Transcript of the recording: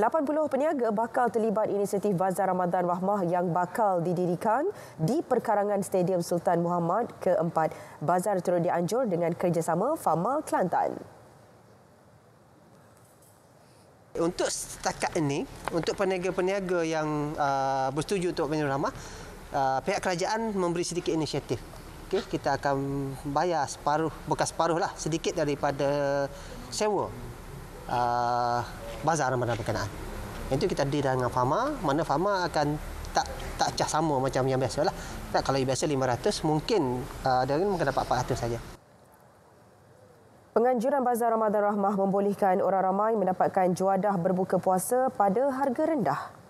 80 peniaga bakal terlibat inisiatif Bazar Ramadan Rahmah yang bakal didirikan di perkarangan Stadium Sultan Muhammad ke-4. Bazar turut dianjur dengan kerjasama Fama Kelantan. Untuk setakat ini, untuk peniaga-peniaga yang uh, bersetuju untuk Bazar Ramah, uh, pihak kerajaan memberi sedikit inisiatif. Okay, kita akan bayar separuh, bekas separuh lah, sedikit daripada sewa uh, bazar mana berkenaan itu kita deal dengan farmer mana farmer akan tak tak cah sama macam yang biasa lah tak, kalau biasa 500 mungkin uh, ada uh, mungkin dapat 400 saja Penganjuran Bazar Ramadan Rahmah membolehkan orang ramai mendapatkan juadah berbuka puasa pada harga rendah.